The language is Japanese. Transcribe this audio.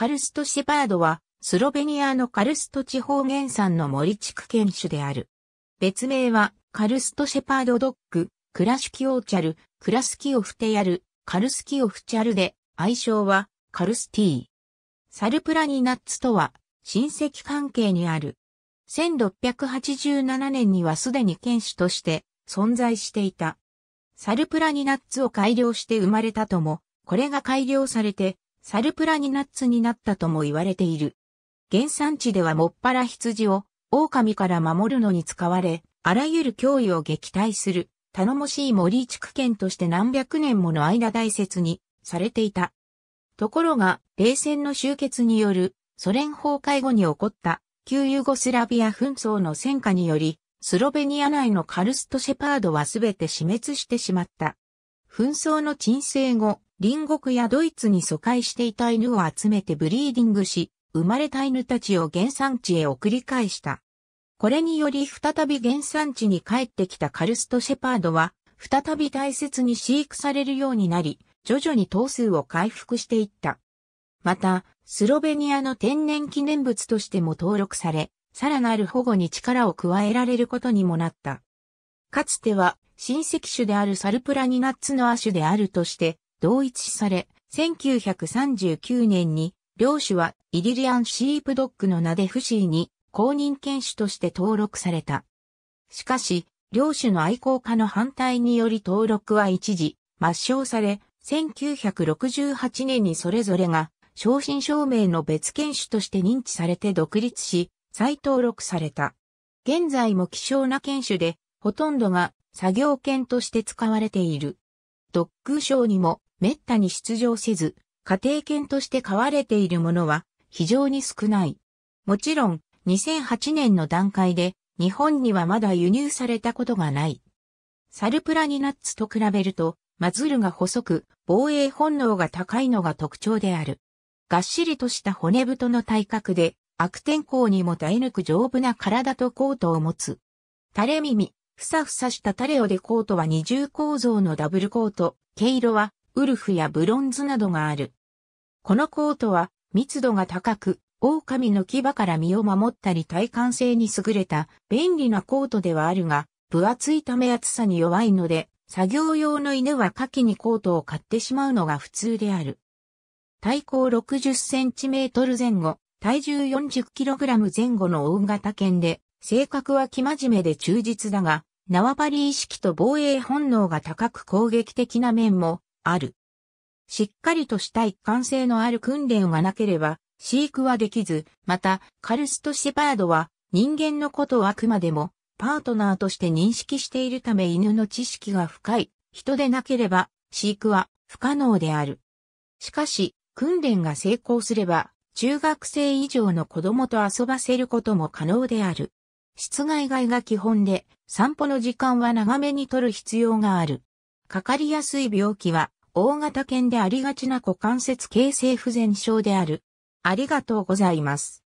カルストシェパードは、スロベニアのカルスト地方原産の森地区犬種である。別名は、カルストシェパードドッグ、クラシュキオーチャル、クラスキオフテヤル、カルスキオフチャルで、愛称は、カルスティー。サルプラニナッツとは、親戚関係にある。1687年にはすでに犬種として存在していた。サルプラニナッツを改良して生まれたとも、これが改良されてサルプラニナッツになったとも言われている。原産地ではもっぱら羊を狼から守るのに使われ、あらゆる脅威を撃退する、頼もしい森畜犬として何百年もの間大切にされていた。ところが、冷戦の終結によるソ連崩壊後に起こった旧ユーゴスラビア紛争の戦火により、スロベニア内のカルストシェパードはすべて死滅してしまった。紛争の沈静後、隣国やドイツに疎開していた犬を集めてブリーディングし、生まれた犬たちを原産地へ送り返した。これにより再び原産地に帰ってきたカルスト・シェパードは、再び大切に飼育されるようになり、徐々に頭数を回復していった。また、スロベニアの天然記念物としても登録され、さらなる保護に力を加えられることにもなった。かつては、親戚種であるサルプラニナッツの亜種であるとして、同一視され、1939年に、領主はイリリアンシープドッグの名でフシーに公認犬種として登録された。しかし、領主の愛好家の反対により登録は一時抹消され、1968年にそれぞれが正真正銘の別犬種として認知されて独立し、再登録された。現在も希少な犬種で、ほとんどが作業犬として使われている。ドッグ賞にも滅多に出場せず、家庭犬として飼われているものは非常に少ない。もちろん、2008年の段階で日本にはまだ輸入されたことがない。サルプラニナッツと比べると、マズルが細く、防衛本能が高いのが特徴である。がっしりとした骨太の体格で、悪天候にも耐え抜く丈夫な体とコートを持つ。垂れ耳、ふさふさした垂れ尾でコートは二重構造のダブルコート、毛色はウルフやブロンズなどがある。このコートは密度が高く、狼の牙から身を守ったり耐寒性に優れた便利なコートではあるが、分厚いため厚さに弱いので、作業用の犬は夏季にコートを買ってしまうのが普通である。体高60センチメートル前後、体重40キログラム前後の大型犬で、性格は生真面目で忠実だが、縄張り意識と防衛本能が高く攻撃的な面もある。しっかりとした一貫性のある訓練がなければ、飼育はできず、また、カルストシェパードは、人間のことをあくまでも、パートナーとして認識しているため犬の知識が深い、人でなければ、飼育は不可能である。しかし、訓練が成功すれば、中学生以上の子供と遊ばせることも可能である。室外外が基本で、散歩の時間は長めに取る必要がある。かかりやすい病気は、大型犬でありがちな股関節形成不全症である。ありがとうございます。